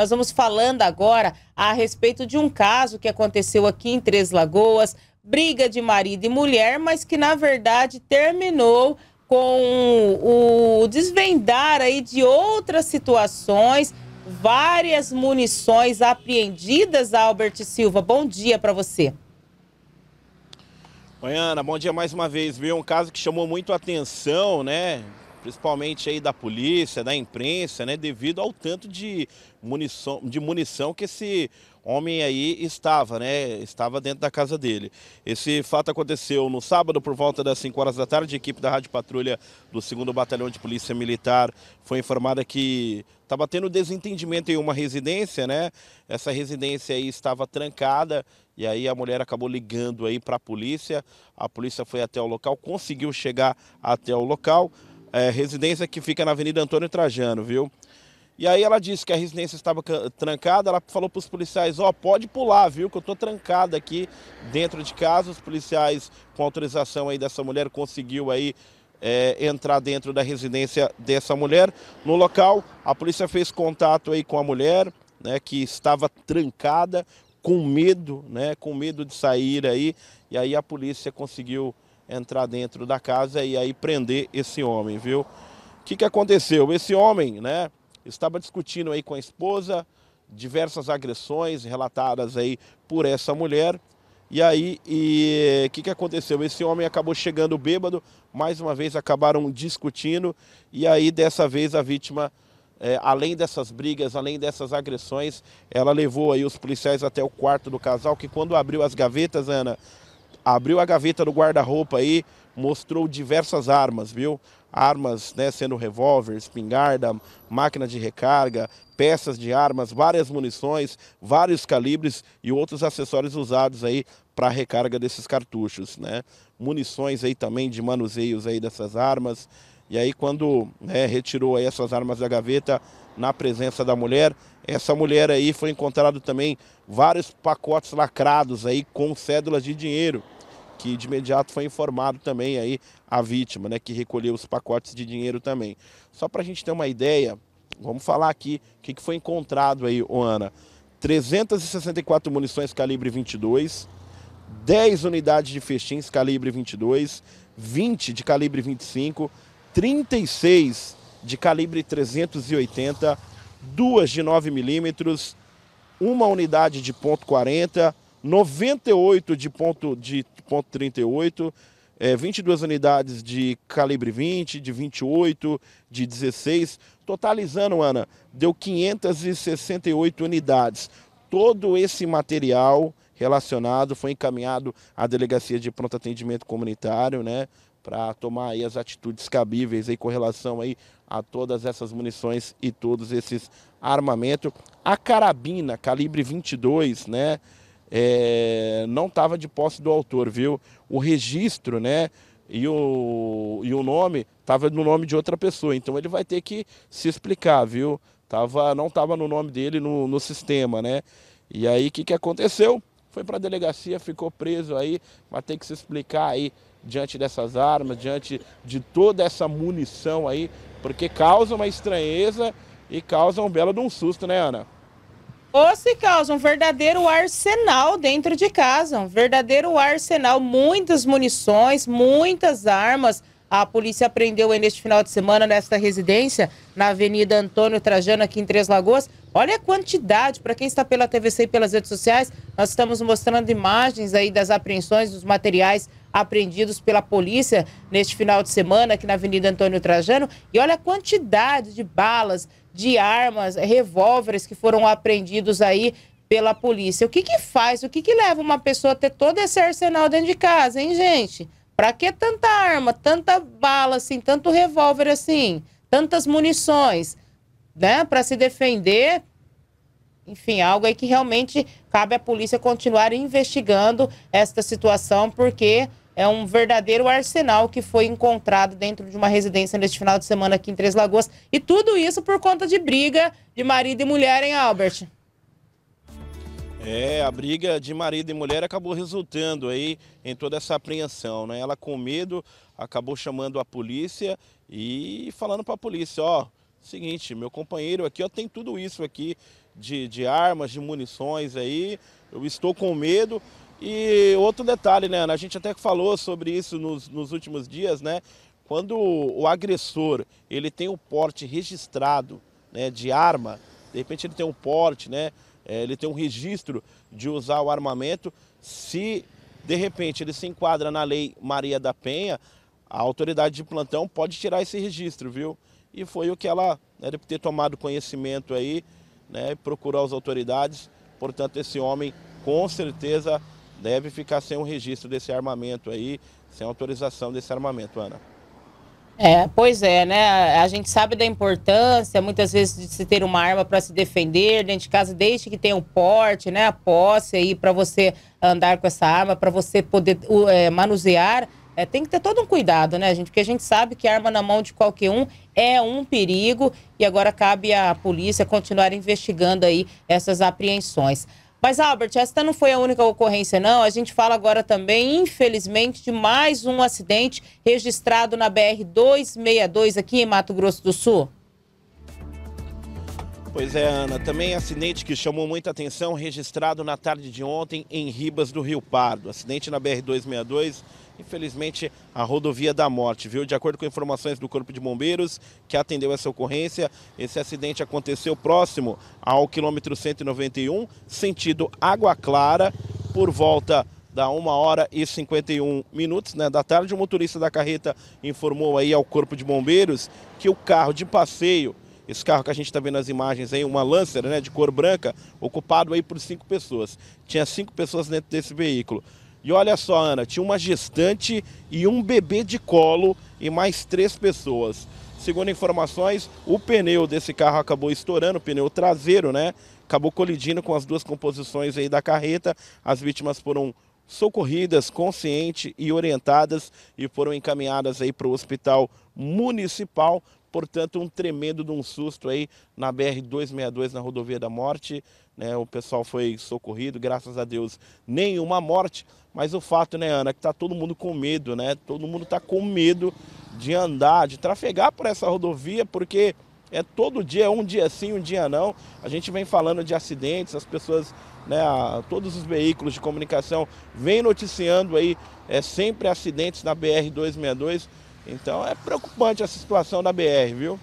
Nós vamos falando agora a respeito de um caso que aconteceu aqui em Três Lagoas, briga de marido e mulher, mas que na verdade terminou com o desvendar aí de outras situações, várias munições apreendidas, Albert Silva. Bom dia para você. Oi, Ana, bom dia mais uma vez. Viu um caso que chamou muito atenção, né? principalmente aí da polícia, da imprensa, né, devido ao tanto de munição, de munição que esse homem aí estava, né, estava dentro da casa dele. Esse fato aconteceu no sábado por volta das 5 horas da tarde, a equipe da Rádio Patrulha do 2 Batalhão de Polícia Militar foi informada que estava tendo desentendimento em uma residência, né? Essa residência aí estava trancada e aí a mulher acabou ligando aí para a polícia. A polícia foi até o local, conseguiu chegar até o local é, residência que fica na Avenida Antônio Trajano, viu? E aí ela disse que a residência estava trancada, ela falou para os policiais, ó, oh, pode pular, viu, que eu estou trancada aqui dentro de casa. Os policiais, com autorização aí dessa mulher, conseguiu aí é, entrar dentro da residência dessa mulher. No local, a polícia fez contato aí com a mulher, né, que estava trancada, com medo, né, com medo de sair aí. E aí a polícia conseguiu entrar dentro da casa e aí prender esse homem, viu? O que, que aconteceu? Esse homem, né, estava discutindo aí com a esposa, diversas agressões relatadas aí por essa mulher. E aí, o que, que aconteceu? Esse homem acabou chegando bêbado, mais uma vez acabaram discutindo, e aí dessa vez a vítima, é, além dessas brigas, além dessas agressões, ela levou aí os policiais até o quarto do casal, que quando abriu as gavetas, Ana, abriu a gaveta do guarda-roupa aí, mostrou diversas armas, viu? Armas, né, sendo revólver, espingarda, máquina de recarga, peças de armas, várias munições, vários calibres e outros acessórios usados aí para a recarga desses cartuchos, né? Munições aí também de manuseios aí dessas armas. E aí, quando né, retirou aí essas armas da gaveta na presença da mulher, essa mulher aí foi encontrado também vários pacotes lacrados aí com cédulas de dinheiro, que de imediato foi informado também aí a vítima, né, que recolheu os pacotes de dinheiro também. Só para a gente ter uma ideia, vamos falar aqui o que, que foi encontrado aí, Ana. 364 munições calibre 22, 10 unidades de festins calibre 22, 20 de calibre 25, 36 de calibre 380, duas de 9 milímetros, uma unidade de ponto .40, 98 de ponto de ponto 38, é, 22 unidades de calibre 20, de 28, de 16, totalizando, Ana, deu 568 unidades. Todo esse material relacionado foi encaminhado à Delegacia de Pronto Atendimento Comunitário, né, para tomar aí as atitudes cabíveis aí com relação aí a todas essas munições e todos esses armamentos. A carabina calibre 22, né, é, não estava de posse do autor, viu? O registro, né, e o, e o nome estava no nome de outra pessoa, então ele vai ter que se explicar, viu? Tava, não estava no nome dele no, no sistema, né? E aí o que, que aconteceu? foi para a delegacia, ficou preso aí, vai ter que se explicar aí diante dessas armas, diante de toda essa munição aí, porque causa uma estranheza e causa um belo de um susto, né, Ana? Ou se causa um verdadeiro arsenal dentro de casa, um verdadeiro arsenal, muitas munições, muitas armas, a polícia prendeu aí neste final de semana nesta residência, na Avenida Antônio Trajano, aqui em Três Lagoas. Olha a quantidade, para quem está pela TVC e pelas redes sociais, nós estamos mostrando imagens aí das apreensões dos materiais apreendidos pela polícia neste final de semana aqui na Avenida Antônio Trajano. E olha a quantidade de balas, de armas, revólveres que foram apreendidos aí pela polícia. O que que faz? O que que leva uma pessoa a ter todo esse arsenal dentro de casa, hein, gente? Para que tanta arma, tanta bala assim, tanto revólver assim, tantas munições, né, para se defender? Enfim, algo aí que realmente cabe à polícia continuar investigando esta situação, porque é um verdadeiro arsenal que foi encontrado dentro de uma residência neste final de semana aqui em Três Lagoas. E tudo isso por conta de briga de marido e mulher, hein, Albert? É, a briga de marido e mulher acabou resultando aí em toda essa apreensão, né? Ela com medo acabou chamando a polícia e falando para a polícia, ó, seguinte, meu companheiro aqui, ó, tem tudo isso aqui de, de armas, de munições aí, eu estou com medo. E outro detalhe, né, Ana, a gente até falou sobre isso nos, nos últimos dias, né? Quando o agressor, ele tem o porte registrado, né, de arma, de repente ele tem um porte, né, é, ele tem um registro de usar o armamento. Se de repente ele se enquadra na Lei Maria da Penha, a autoridade de plantão pode tirar esse registro, viu? E foi o que ela né, deve ter tomado conhecimento aí, né, procurar as autoridades. Portanto, esse homem com certeza deve ficar sem o registro desse armamento aí, sem autorização desse armamento, Ana. É, pois é, né? A gente sabe da importância, muitas vezes, de se ter uma arma para se defender dentro de casa, desde que tenha o um porte, né? A posse aí para você andar com essa arma, para você poder é, manusear. É, tem que ter todo um cuidado, né, gente? Porque a gente sabe que arma na mão de qualquer um é um perigo e agora cabe à polícia continuar investigando aí essas apreensões. Mas, Albert, esta não foi a única ocorrência, não. A gente fala agora também, infelizmente, de mais um acidente registrado na BR-262 aqui em Mato Grosso do Sul. Pois é, Ana. Também acidente que chamou muita atenção, registrado na tarde de ontem em Ribas do Rio Pardo. Acidente na BR-262, infelizmente, a rodovia da morte, viu? De acordo com informações do Corpo de Bombeiros, que atendeu essa ocorrência, esse acidente aconteceu próximo ao quilômetro 191, sentido Água Clara, por volta da 1 hora e 51 minutos né, da tarde. O motorista da carreta informou aí ao Corpo de Bombeiros que o carro de passeio esse carro que a gente está vendo nas imagens aí, uma Lancer né, de cor branca, ocupado aí por cinco pessoas. Tinha cinco pessoas dentro desse veículo. E olha só, Ana, tinha uma gestante e um bebê de colo e mais três pessoas. Segundo informações, o pneu desse carro acabou estourando, o pneu traseiro, né? Acabou colidindo com as duas composições aí da carreta. As vítimas foram socorridas, conscientes e orientadas e foram encaminhadas aí para o hospital municipal Portanto, um tremendo de um susto aí na BR-262, na rodovia da morte. Né? O pessoal foi socorrido, graças a Deus, nenhuma morte. Mas o fato, né, Ana, que tá todo mundo com medo, né? Todo mundo tá com medo de andar, de trafegar por essa rodovia, porque é todo dia, um dia sim, um dia não. A gente vem falando de acidentes, as pessoas, né, a, todos os veículos de comunicação vêm noticiando aí é, sempre acidentes na BR-262. Então é preocupante essa situação da BR, viu?